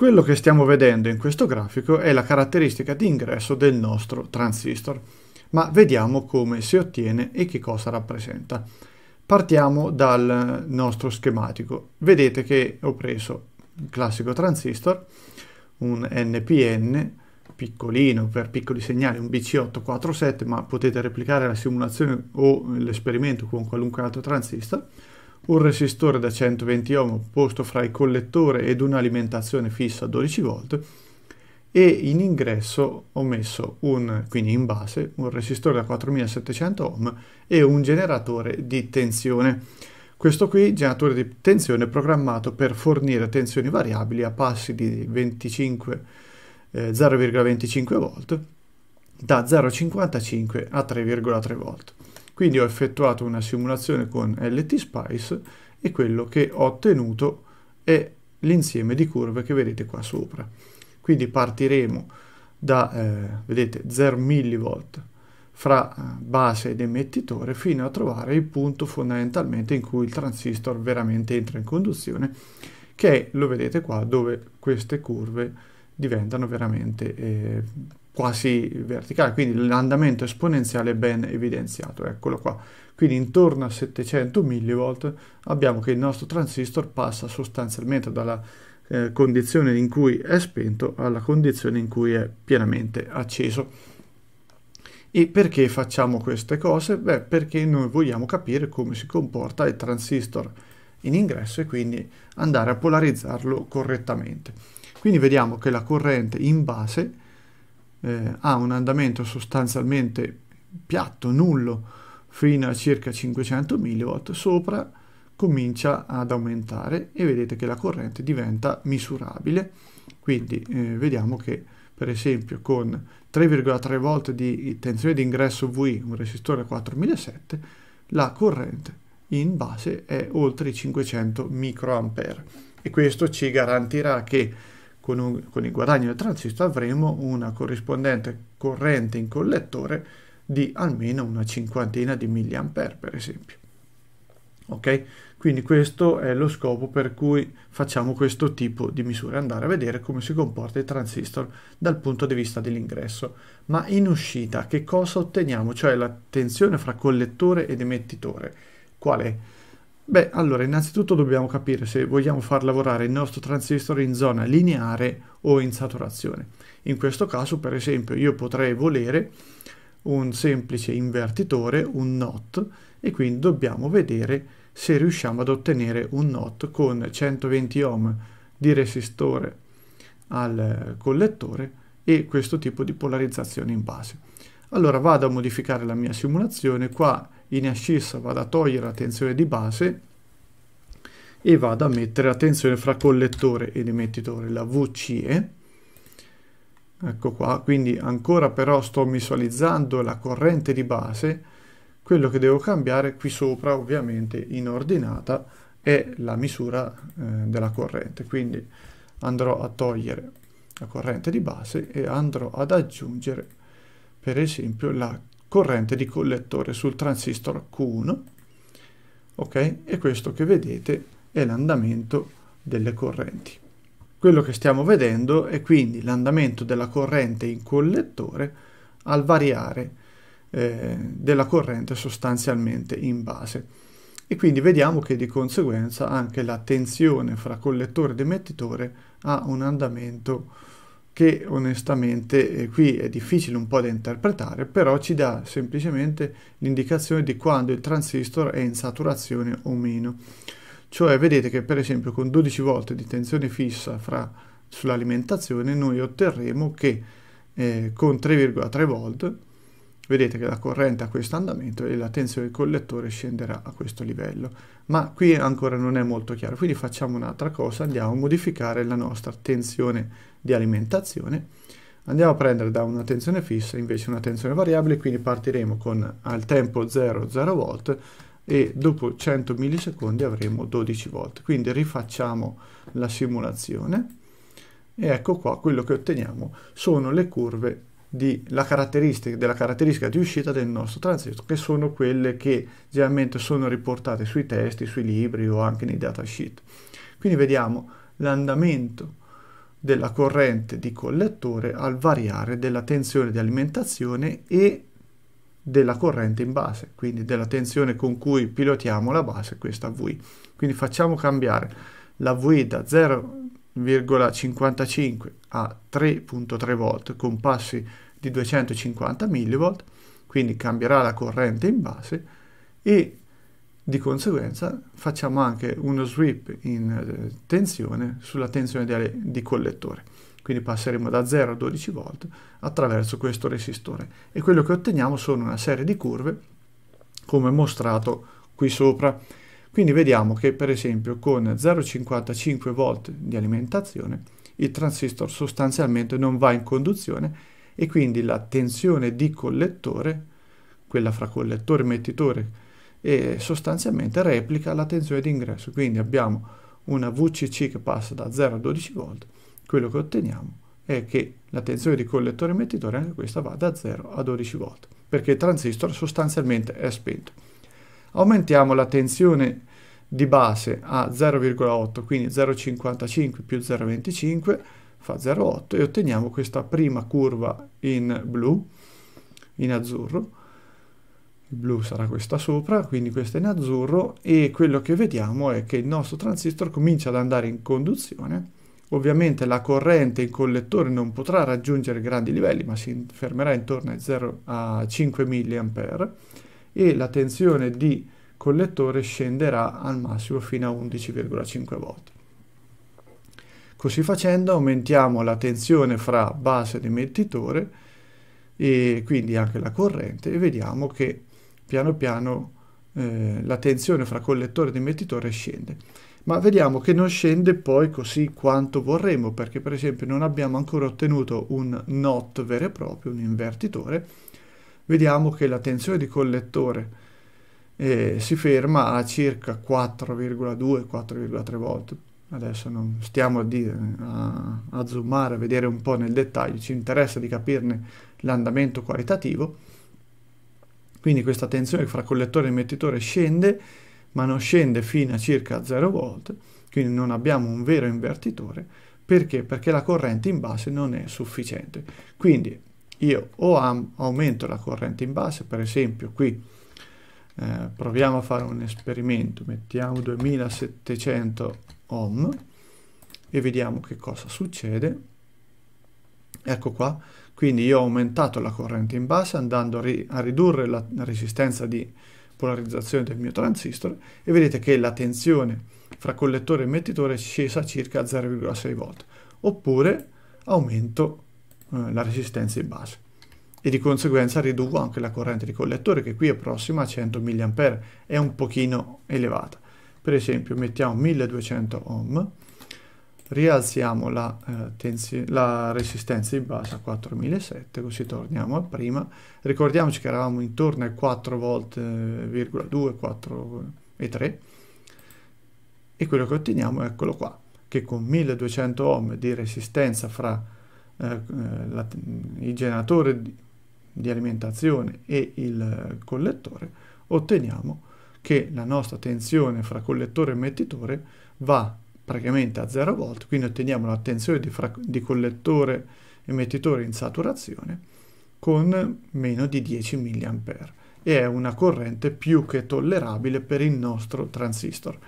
Quello che stiamo vedendo in questo grafico è la caratteristica di ingresso del nostro transistor, ma vediamo come si ottiene e che cosa rappresenta. Partiamo dal nostro schematico. Vedete che ho preso il classico transistor, un NPN, piccolino per piccoli segnali, un BC847, ma potete replicare la simulazione o l'esperimento con qualunque altro transistor, un resistore da 120 ohm posto fra il collettore ed un'alimentazione fissa a 12 volt e in ingresso ho messo un, quindi in base un resistore da 4700 ohm e un generatore di tensione. Questo qui, generatore di tensione, programmato per fornire tensioni variabili a passi di 0,25 eh, volt da 0,55 a 3,3 volt. Quindi ho effettuato una simulazione con LTSpice e quello che ho ottenuto è l'insieme di curve che vedete qua sopra. Quindi partiremo da, eh, vedete, 0 mV fra eh, base ed emettitore fino a trovare il punto fondamentalmente in cui il transistor veramente entra in conduzione, che è, lo vedete qua, dove queste curve diventano veramente eh, quasi verticale, quindi l'andamento esponenziale è ben evidenziato, eccolo qua. Quindi intorno a 700 mV abbiamo che il nostro transistor passa sostanzialmente dalla eh, condizione in cui è spento alla condizione in cui è pienamente acceso. E perché facciamo queste cose? Beh, perché noi vogliamo capire come si comporta il transistor in ingresso e quindi andare a polarizzarlo correttamente. Quindi vediamo che la corrente in base eh, ha un andamento sostanzialmente piatto, nullo, fino a circa 500 mW, sopra comincia ad aumentare e vedete che la corrente diventa misurabile. Quindi eh, vediamo che per esempio con 3,3 volt di tensione d'ingresso ingresso V, un resistore a 4007, la corrente in base è oltre i 500 microampere e questo ci garantirà che con, un, con il guadagno del transistor avremo una corrispondente corrente in collettore di almeno una cinquantina di milliampere per esempio. Ok? Quindi questo è lo scopo per cui facciamo questo tipo di misure, andare a vedere come si comporta il transistor dal punto di vista dell'ingresso. Ma in uscita che cosa otteniamo? Cioè la tensione fra collettore ed emettitore. Qual è? Beh, allora, innanzitutto dobbiamo capire se vogliamo far lavorare il nostro transistor in zona lineare o in saturazione. In questo caso, per esempio, io potrei volere un semplice invertitore, un NOT, e quindi dobbiamo vedere se riusciamo ad ottenere un NOT con 120 ohm di resistore al collettore e questo tipo di polarizzazione in base allora vado a modificare la mia simulazione, qua in ascissa vado a togliere la tensione di base e vado a mettere la tensione fra collettore ed emettitore, la VCE, eh? ecco qua, quindi ancora però sto visualizzando la corrente di base, quello che devo cambiare qui sopra ovviamente in ordinata è la misura eh, della corrente, quindi andrò a togliere la corrente di base e andrò ad aggiungere per esempio la corrente di collettore sul transistor Q1 ok e questo che vedete è l'andamento delle correnti quello che stiamo vedendo è quindi l'andamento della corrente in collettore al variare eh, della corrente sostanzialmente in base e quindi vediamo che di conseguenza anche la tensione fra collettore ed emettitore ha un andamento che onestamente eh, qui è difficile un po' da interpretare, però ci dà semplicemente l'indicazione di quando il transistor è in saturazione o meno. Cioè vedete che per esempio con 12 volt di tensione fissa fra, sull'alimentazione noi otterremo che eh, con 3,3 volt vedete che la corrente ha questo andamento e la tensione del collettore scenderà a questo livello. Ma qui ancora non è molto chiaro, quindi facciamo un'altra cosa, andiamo a modificare la nostra tensione di alimentazione, andiamo a prendere da una tensione fissa invece una tensione variabile, quindi partiremo con al tempo 0, 0 volt e dopo 100 millisecondi avremo 12 volt. Quindi rifacciamo la simulazione e ecco qua quello che otteniamo sono le curve caratteristica, della caratteristica di uscita del nostro transito, che sono quelle che generalmente sono riportate sui testi, sui libri o anche nei datasheet. Quindi vediamo l'andamento della corrente di collettore al variare della tensione di alimentazione e della corrente in base, quindi della tensione con cui pilotiamo la base, questa V. Quindi facciamo cambiare la V da 0 3,55 a 3.3 volt con passi di 250 millivolt, quindi cambierà la corrente in base e di conseguenza facciamo anche uno sweep in eh, tensione sulla tensione di, collettore. Quindi passeremo da 0 a 12 volt attraverso questo resistore e quello che otteniamo sono una serie di curve come mostrato qui sopra. Quindi vediamo che per esempio con 0,55 volt di alimentazione il transistor sostanzialmente non va in conduzione e quindi la tensione di collettore, quella fra collettore e mettitore, e sostanzialmente replica la tensione di ingresso. Quindi abbiamo una VCC che passa da 0 a 12 volt, quello che otteniamo è che la tensione di collettore e mettitore anche questa va da 0 a 12 volt, perché il transistor sostanzialmente è spento. Aumentiamo la tensione di base a 0,8, quindi 0,55 più 0,25 fa 0,8 e otteniamo questa prima curva in blu, in azzurro. Il blu sarà questa sopra, quindi questa in azzurro e quello che vediamo è che il nostro transistor comincia ad andare in conduzione. Ovviamente la corrente in collettore non potrà raggiungere grandi livelli, ma si fermerà intorno a, 0, a 5 mA e la tensione di collettore scenderà al massimo fino a 11,5 volt. Così facendo aumentiamo la tensione fra base ed emettitore e quindi anche la corrente e vediamo che piano piano eh, la tensione fra collettore ed emettitore scende. Ma vediamo che non scende poi così quanto vorremmo perché per esempio non abbiamo ancora ottenuto un NOT vero e proprio, un invertitore, vediamo che la tensione di collettore eh, si ferma a circa 4,2-4,3 volte. Adesso non stiamo a, dire, a, a zoomare, a vedere un po' nel dettaglio, ci interessa di capirne l'andamento qualitativo. Quindi questa tensione fra collettore e emettitore scende, ma non scende fino a circa 0 volt, quindi non abbiamo un vero invertitore, perché? Perché la corrente in base non è sufficiente. Quindi io o aumento la corrente in base, per esempio qui eh, proviamo a fare un esperimento, mettiamo 2700 ohm e vediamo che cosa succede. Ecco qua, quindi io ho aumentato la corrente in base andando a, ri a ridurre la resistenza di polarizzazione del mio transistor e vedete che la tensione fra collettore e emettitore è scesa circa 0,6 volt. Oppure aumento eh, la resistenza in base e di conseguenza riduco anche la corrente di collettore che qui è prossima a 100 mA, è un pochino elevata. Per esempio mettiamo 1200 ohm, rialziamo la, eh, la resistenza in base a 4007, così torniamo a prima. Ricordiamoci che eravamo intorno ai 4 4,2 4,3 e quello che otteniamo è eccolo qua, che con 1200 ohm di resistenza fra eh, eh, la, il generatore di, di alimentazione e il collettore, otteniamo che la nostra tensione fra collettore e emettitore va praticamente a 0 volt, quindi otteniamo la tensione di, di collettore emettitore in saturazione con meno di 10 mA e è una corrente più che tollerabile per il nostro transistor.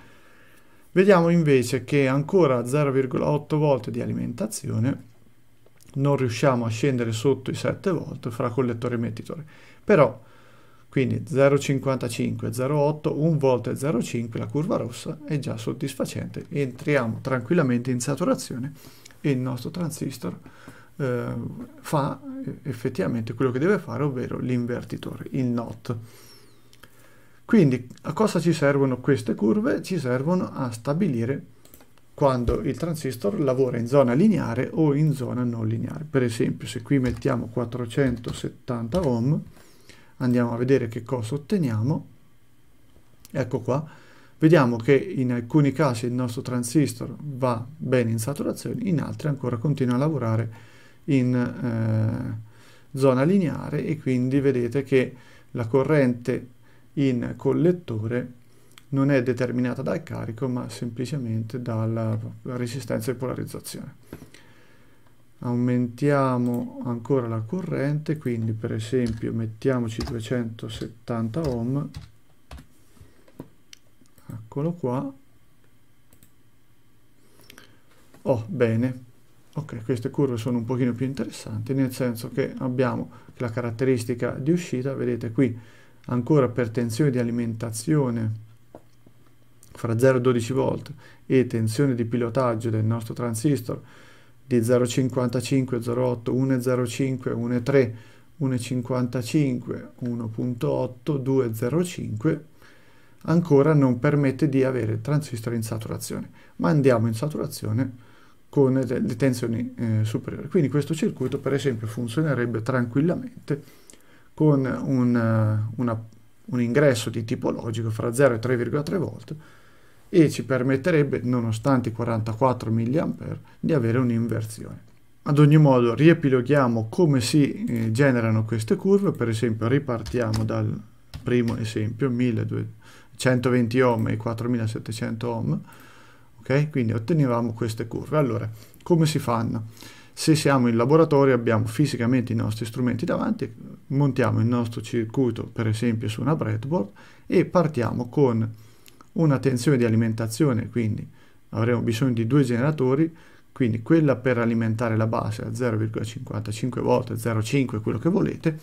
Vediamo invece che ancora 0,8 volt di alimentazione non riusciamo a scendere sotto i 7 volt fra collettore e emettitore. Però, quindi 0,55, 0,8, 1 volt e 0,5, la curva rossa è già soddisfacente. Entriamo tranquillamente in saturazione e il nostro transistor eh, fa eh, effettivamente quello che deve fare, ovvero l'invertitore, il NOT. Quindi a cosa ci servono queste curve? Ci servono a stabilire quando il transistor lavora in zona lineare o in zona non lineare. Per esempio, se qui mettiamo 470 ohm, andiamo a vedere che cosa otteniamo. Ecco qua, vediamo che in alcuni casi il nostro transistor va bene in saturazione, in altri ancora continua a lavorare in eh, zona lineare e quindi vedete che la corrente in collettore non è determinata dal carico ma semplicemente dalla resistenza di polarizzazione. Aumentiamo ancora la corrente, quindi per esempio mettiamoci 270 ohm, eccolo qua. Oh, bene. Ok, queste curve sono un pochino più interessanti, nel senso che abbiamo la caratteristica di uscita, vedete qui, ancora per tensione di alimentazione fra 0 e 12 volt e tensione di pilotaggio del nostro transistor di 0,55, 0,8, 1,05, 1,3, 1,55, 1,8, 2,05 ancora non permette di avere il transistor in saturazione, ma andiamo in saturazione con le tensioni eh, superiori. Quindi questo circuito per esempio funzionerebbe tranquillamente con un, eh, una, un ingresso di tipo logico fra 0 e 3,3 volt e ci permetterebbe, nonostante i 44 mA, di avere un'inversione. Ad ogni modo, riepiloghiamo come si eh, generano queste curve, per esempio ripartiamo dal primo esempio, 1220 ohm e 4700 ohm, ok? Quindi ottenevamo queste curve. Allora, come si fanno? Se siamo in laboratorio abbiamo fisicamente i nostri strumenti davanti, montiamo il nostro circuito per esempio su una breadboard e partiamo con una tensione di alimentazione, quindi avremo bisogno di due generatori, quindi quella per alimentare la base a 0,55 volte, 0,5, quello che volete,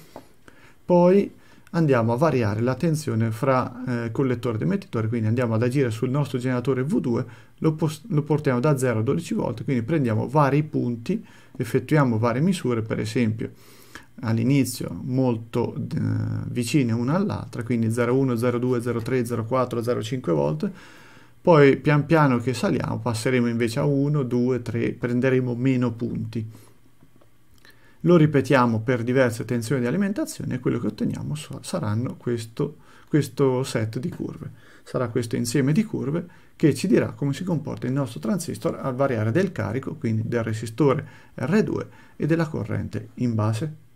poi andiamo a variare la tensione fra eh, collettore ed emettitore, quindi andiamo ad agire sul nostro generatore V2, lo, lo portiamo da 0 a 12 volte, quindi prendiamo vari punti, effettuiamo varie misure, per esempio all'inizio molto eh, vicine una all'altra, quindi 0,1, 0,2, 0,3, 0,4, 0,5 volt, poi pian piano che saliamo passeremo invece a 1, 2, 3, prenderemo meno punti. Lo ripetiamo per diverse tensioni di alimentazione e quello che otteniamo saranno questo, questo set di curve. Sarà questo insieme di curve che ci dirà come si comporta il nostro transistor al variare del carico, quindi del resistore R2 e della corrente in base.